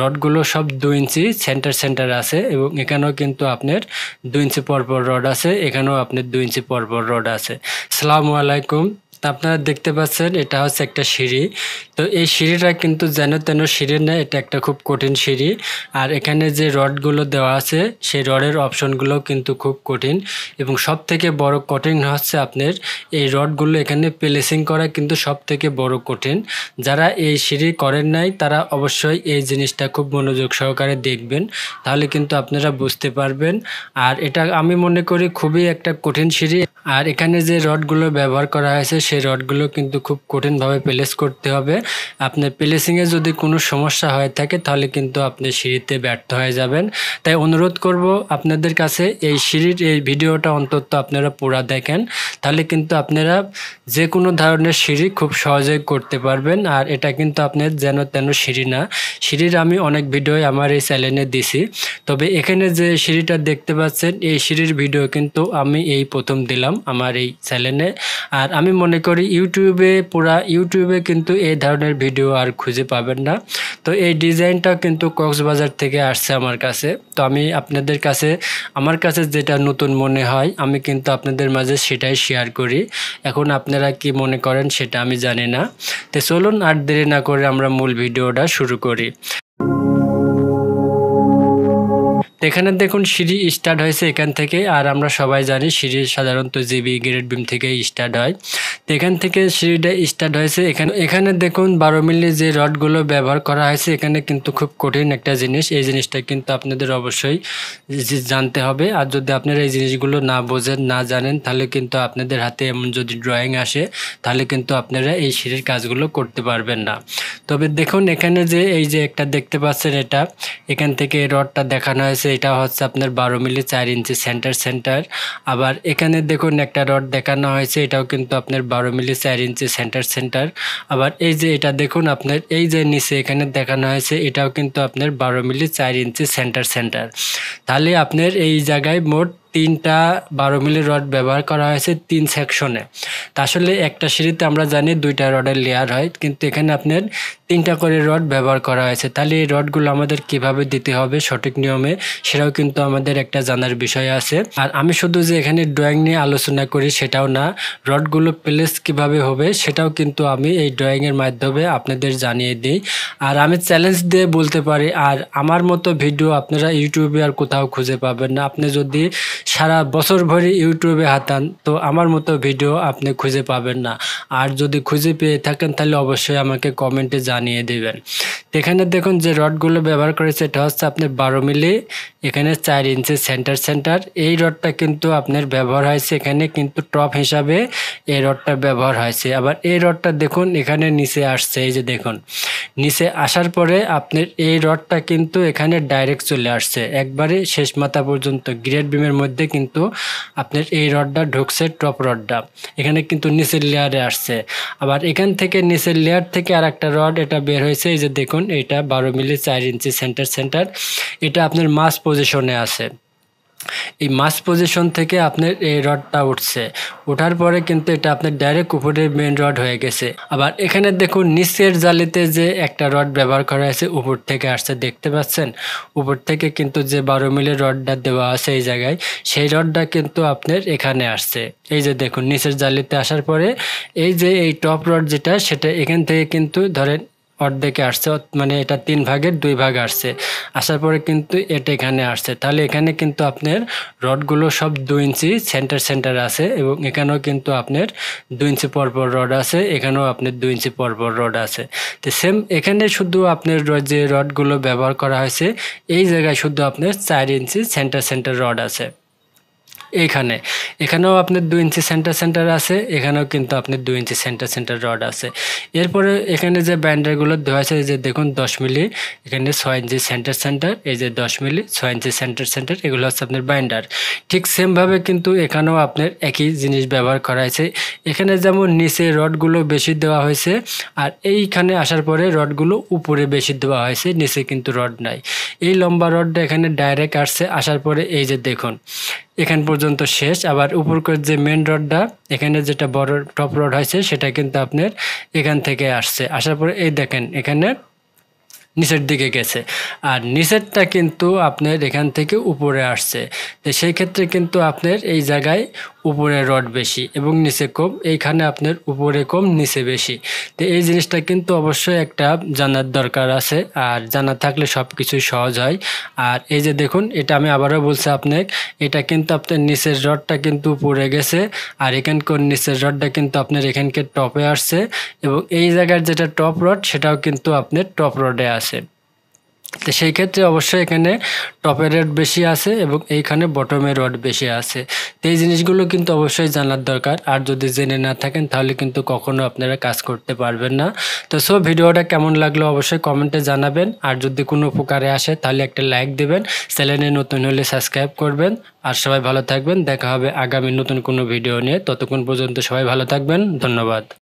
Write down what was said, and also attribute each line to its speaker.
Speaker 1: রডগুলো সব দু ইঞ্চি centre centre আছে এবং এখানেও কিন্তু আপনার দু ইঞ্চি পরপর রড আছে এখানেও আপনার দু ইঞ্চি পরপর রড আছে সালামু আলাইকুম তো আপনারা দেখতে পাচ্ছেন এটা হচ্ছে একটা সিঁড়ি তো এই সিঁড়িটা কিন্তু যেন তেন সিঁড়ি না এটা একটা খুব কঠিন সিঁড়ি আর এখানে যে রডগুলো দেওয়া আছে সেই রডের অপশনগুলো কিন্তু খুব কঠিন এবং সব থেকে বড় কঠিন হচ্ছে আপনার এই রডগুলো এখানে প্লেসিং করা কিন্তু সব থেকে বড় কঠিন যারা এই সিঁড়ি করেন নাই তারা অবশ্যই এই জিনিসটা খুব মনোযোগ সহকারে দেখবেন তাহলে কিন্তু আপনারা বুঝতে পারবেন আর এটা আমি মনে করি খুবই একটা কঠিন সিঁড়ি আর এখানে যে রডগুলো ব্যবহার করা হয়েছে সেই রডগুলো কিন্তু খুব কঠিনভাবে প্লেস করতে হবে আপনার প্লেসিংয়ে যদি কোনো সমস্যা হয়ে থাকে তাহলে কিন্তু আপনি সিঁড়িতে ব্যর্থ হয়ে যাবেন তাই অনুরোধ করব আপনাদের কাছে এই সিঁড়ির এই ভিডিওটা অন্তত আপনারা পুরা দেখেন তাহলে কিন্তু আপনারা যে কোনো ধরনের সিঁড়ি খুব সহজেই করতে পারবেন আর এটা কিন্তু আপনার যেন তেন সিঁড়ি না সিঁড়ির আমি অনেক ভিডিও আমার এই চ্যানেলে দিছি তবে এখানে যে সিঁড়িটা দেখতে পাচ্ছেন এই সিঁড়ির ভিডিও কিন্তু আমি এই প্রথম দিলাম আমার এই চ্যানেলে আর আমি মনে করি ইউটিউবে পুরা ইউটিউবে কিন্তু এই ধরনের ভিডিও আর খুঁজে পাবেন না তো এই ডিজাইনটা কিন্তু কক্সবাজার থেকে আসছে আমার কাছে তো আমি আপনাদের কাছে আমার কাছে যেটা নতুন মনে হয় আমি কিন্তু আপনাদের মাঝে সেটাই শেয়ার করি এখন আপনারা কি মনে করেন সেটা আমি জানি না তো চলুন আর দেরি না করে আমরা মূল ভিডিওটা শুরু করি এখানে দেখুন সিঁড়ি স্টার্ট হয়েছে এখান থেকে আর আমরা সবাই জানি সিঁড়ি সাধারণত জিবি গ্রেড বিম থেকে স্টার্ট হয় তো এখান থেকে সিঁড়িটা স্টার্ট হয়েছে এখানে এখানে দেখুন বারো মিলি যে রডগুলো ব্যবহার করা হয়েছে এখানে কিন্তু খুব কঠিন একটা জিনিস এই জিনিসটা কিন্তু আপনাদের অবশ্যই জানতে হবে আর যদি আপনারা এই জিনিসগুলো না বোঝেন না জানেন তাহলে কিন্তু আপনাদের হাতে এমন যদি ড্রয়িং আসে তাহলে কিন্তু আপনারা এই সিঁড়ির কাজগুলো করতে পারবেন না তবে দেখুন এখানে যে এই যে একটা দেখতে পাচ্ছেন এটা এখান থেকে রডটা দেখানো হয়েছে এটা হচ্ছে আপনার বারো মিলি চার ইঞ্চি সেন্টার সেন্টার আবার এখানে দেখুন একটা রড দেখানো হয়েছে এটাও কিন্তু আপনার বারো মিলি চার ইঞ্চি সেন্টার সেন্টার আবার এই যে এটা দেখুন আপনার এই যে নিচে এখানে দেখানো হয়েছে এটাও কিন্তু আপনার বারো মিলি চার ইঞ্চি সেন্টার সেন্টার তাহলে আপনার এই জায়গায় মোট তিনটা বারো মিলি রড ব্যবহার করা হয়েছে তিন সেকশনে তা আসলে একটা সিঁড়িতে আমরা জানি দুইটা রডের লেয়ার হয় কিন্তু এখানে আপনার তিনটা করে রড ব্যবহার করা হয়েছে তাহলে এই রডগুলো আমাদের কিভাবে দিতে হবে সঠিক নিয়মে সেটাও কিন্তু আমাদের একটা জানার বিষয় আছে আর আমি শুধু যে এখানে ড্রয়িং নিয়ে আলোচনা করি সেটাও না রডগুলো প্লেস কিভাবে হবে সেটাও কিন্তু আমি এই ড্রয়িংয়ের মাধ্যমে আপনাদের জানিয়ে দিই আর আমি চ্যালেঞ্জ দিয়ে বলতে পারি আর আমার মতো ভিডিও আপনারা ইউটিউবে আর কোথাও খুঁজে পাবেন না আপনি যদি সারা বছর ভরে ইউটিউবে হাতান তো আমার মতো ভিডিও আপনি খুঁজে পাবেন না আর যদি খুঁজে পেয়ে থাকেন তাহলে অবশ্যই আমাকে কমেন্টে জানিয়ে দেবেন এখানে দেখুন যে রডগুলো ব্যবহার করেছে এটা হচ্ছে আপনার বারো মিলি এখানে চার ইঞ্চি সেন্টার সেন্টার এই রডটা কিন্তু আপনার ব্যবহার হয়েছে এখানে কিন্তু টপ হিসাবে এই রডটা ব্যবহার হয়েছে আবার এই রডটা দেখুন এখানে নিচে আসছে এই যে দেখুন নিচে আসার পরে আপনার এই রডটা কিন্তু এখানে ডাইরেক্ট চলে আসছে একবারে শেষ মাথা পর্যন্ত গ্রেড বিমের মধ্যে কিন্তু আপনার এই রডটা ঢুকছে টপ রডটা এখানে কিন্তু নিচের লেয়ারে আসছে আবার এখান থেকে নিচের লেয়ার থেকে আর একটা রড এটা বের হয়েছে এই যে দেখুন এটা বারো মিলি চার ইঞ্চি সেন্টার সেন্টার এটা আপনার মাস পজিশনে আছে এই মাছ পজিশন থেকে আপনার এই রডটা উঠছে ওঠার পরে কিন্তু এটা আপনার ডাইরেক্ট উপরের মেন রড হয়ে গেছে আবার এখানে দেখুন নিচের জালিতে যে একটা রড ব্যবহার করা আছে উপর থেকে আসছে দেখতে পাচ্ছেন উপর থেকে কিন্তু যে বারো মিলের রডটা দেওয়া আছে এই জায়গায় সেই রডটা কিন্তু আপনার এখানে আসছে এই যে দেখুন নিচের জালিতে আসার পরে এই যে এই টপ রড যেটা সেটা এখান থেকে কিন্তু ধরেন অর্ধেকে আসছে মানে এটা তিন ভাগের দুই ভাগ আসছে আসার পরে কিন্তু এটা এখানে আসছে তাহলে এখানে কিন্তু আপনার রডগুলো সব দুই ইঞ্চি সেন্টার সেন্টার আছে এবং এখানেও কিন্তু আপনার দুই ইঞ্চি পরপর রড আছে এখানেও আপনার দুই ইঞ্চি পরপর রড আছে তো সেম এখানে শুধু আপনার যে রডগুলো ব্যবহার করা হয়েছে এই জায়গায় শুধু আপনার চার ইঞ্চি সেন্টার সেন্টার রড আছে এখানে এখানেও আপনার দু ইঞ্চি সেন্টার সেন্টার আছে এখানেও কিন্তু আপনি দু ইঞ্চি সেন্টার সেন্টার রড আছে এরপরে এখানে যে ব্যান্ডারগুলো দেওয়া আছে এই যে দেখুন দশ মিলি এখানে ছয় ইঞ্চি সেন্টার সেন্টার এই যে দশ মিলি ছয় ইঞ্চি সেন্টার সেন্টার এগুলো হচ্ছে আপনার ব্যান্ডার ঠিক সেমভাবে কিন্তু এখানেও আপনার একই জিনিস ব্যবহার করা হয়েছে এখানে যেমন নিচে রডগুলো বেশি দেওয়া হয়েছে আর এইখানে আসার পরে রডগুলো উপরে বেশি দেওয়া হয়েছে নিচে কিন্তু রড নাই এই লম্বা রডটা এখানে ডাইরেক্ট আসছে আসার পরে এই যে দেখুন এখান পর্যন্ত শেষ আবার করে যে মেন রডটা এখানে যেটা বড় টপ রড হয়েছে সেটা কিন্তু আপনার এখান থেকে আসছে আসার পরে এই দেখেন এখানে নিচের দিকে গেছে আর নিচেরটা কিন্তু আপনার এখান থেকে উপরে আসছে তো সেই ক্ষেত্রে কিন্তু আপনার এই জায়গায় উপরে রড বেশি এবং নিচে কম এইখানে আপনার উপরে কম নিচে বেশি তো এই জিনিসটা কিন্তু অবশ্যই একটা জানার দরকার আছে আর জানা থাকলে সব কিছুই সহজ হয় আর এই যে দেখুন এটা আমি আবারও বলছি আপনাকে এটা কিন্তু আপনার নিচের রডটা কিন্তু উপরে গেছে আর এখানকার নিচের রডটা কিন্তু আপনার এখানকার টপে আসছে এবং এই জায়গার যেটা টপ রড সেটাও কিন্তু আপনার টপ রডে আসছে আছে তো সেই ক্ষেত্রে অবশ্যই এখানে টপের রেট বেশি আছে এবং এইখানে বটমের রড বেশি আছে তো এই জিনিসগুলো কিন্তু অবশ্যই জানার দরকার আর যদি জেনে না থাকেন তাহলে কিন্তু কখনো আপনারা কাজ করতে পারবেন না তো সো ভিডিওটা কেমন লাগলো অবশ্যই কমেন্টে জানাবেন আর যদি কোনো উপকারে আসে তাহলে একটা লাইক দেবেন চ্যানেলে নতুন হলে সাবস্ক্রাইব করবেন আর সবাই ভালো থাকবেন দেখা হবে আগামী নতুন কোনো ভিডিও নিয়ে ততক্ষণ পর্যন্ত সবাই ভালো থাকবেন ধন্যবাদ